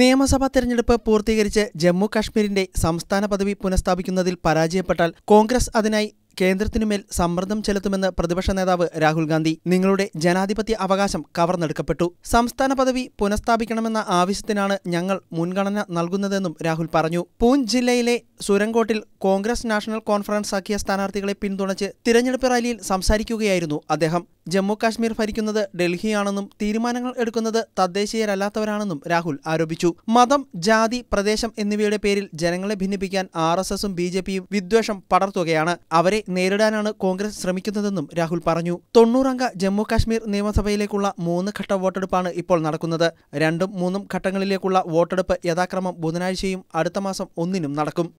നിയമസഭാ തെരഞ്ഞെടുപ്പ് പൂർത്തീകരിച്ച് ജമ്മു കാശ്മീരിന്റെ സംസ്ഥാന പദവി പുനഃസ്ഥാപിക്കുന്നതിൽ പരാജയപ്പെട്ടാൽ കോൺഗ്രസ് അതിനായി കേന്ദ്രത്തിനുമേൽ സമ്മർദ്ദം ചെലുത്തുമെന്ന് പ്രതിപക്ഷ നേതാവ് രാഹുൽ ഗാന്ധി നിങ്ങളുടെ ജനാധിപത്യ അവകാശം കവർന്നെടുക്കപ്പെട്ടു സംസ്ഥാന പദവി പുനഃസ്ഥാപിക്കണമെന്ന ആവശ്യത്തിനാണ് ഞങ്ങൾ മുൻഗണന നൽകുന്നതെന്നും രാഹുൽ പറഞ്ഞു പൂഞ്ച് ജില്ലയിലെ സുരങ്കോട്ടിൽ കോൺഗ്രസ് നാഷണൽ കോൺഫറൻസ് ആക്കിയ സ്ഥാനാർത്ഥികളെ പിന്തുണച്ച് തിരഞ്ഞെടുപ്പ് റാലിയിൽ സംസാരിക്കുകയായിരുന്നു അദ്ദേഹം ജമ്മു കാശ്മീർ ഭരിക്കുന്നത് ഡൽഹിയാണെന്നും തീരുമാനങ്ങൾ എടുക്കുന്നത് തദ്ദേശീയരല്ലാത്തവരാണെന്നും രാഹുൽ ആരോപിച്ചു മതം ജാതി പ്രദേശം എന്നിവയുടെ പേരിൽ ജനങ്ങളെ ഭിന്നിപ്പിക്കാൻ ആർ എസ് എസും ബി ജെ പിയും വിദ്വേഷം പടർത്തുകയാണ് അവരെ നേരിടാനാണ് കോൺഗ്രസ് ശ്രമിക്കുന്നതെന്നും രാഹുൽ പറഞ്ഞു തൊണ്ണൂറംഗ ജമ്മു കാശ്മീർ നിയമസഭയിലേക്കുള്ള മൂന്ന് ഘട്ട വോട്ടെടുപ്പാണ് ഇപ്പോൾ നടക്കുന്നത് രണ്ടും മൂന്നും ഘട്ടങ്ങളിലേക്കുള്ള വോട്ടെടുപ്പ് യഥാക്രമം ബുധനാഴ്ചയും അടുത്ത മാസം ഒന്നിനും നടക്കും